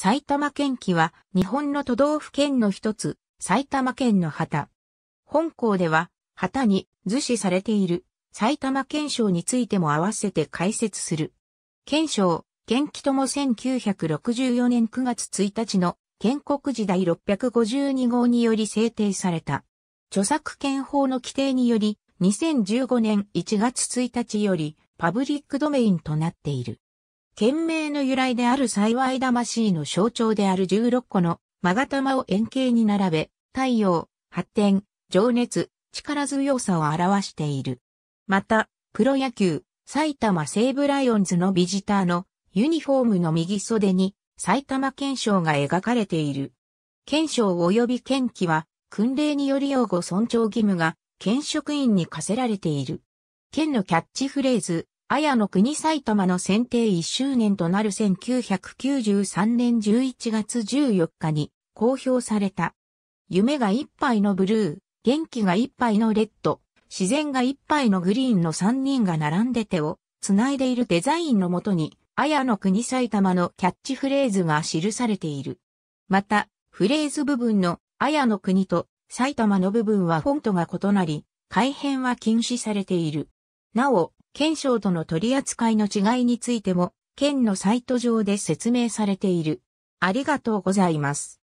埼玉県旗は日本の都道府県の一つ、埼玉県の旗。本校では旗に図示されている埼玉県章についても合わせて解説する。県章、県旗とも1964年9月1日の建国時代652号により制定された。著作権法の規定により2015年1月1日よりパブリックドメインとなっている。県名の由来である幸い魂の象徴である16個の曲がタを円形に並べ、太陽、発展、情熱、力強さを表している。また、プロ野球、埼玉西武ライオンズのビジターのユニフォームの右袖に埼玉県章が描かれている。県章及び県旗は、訓令により擁護尊重義務が、県職員に課せられている。県のキャッチフレーズ、綾の国埼玉の選定1周年となる1993年11月14日に公表された。夢が一杯のブルー、元気が一杯のレッド、自然が一杯のグリーンの3人が並んで手を繋いでいるデザインのもとに、綾の国埼玉のキャッチフレーズが記されている。また、フレーズ部分の綾の国と埼玉の部分はフォントが異なり、改変は禁止されている。なお、検証との取り扱いの違いについても、県のサイト上で説明されている。ありがとうございます。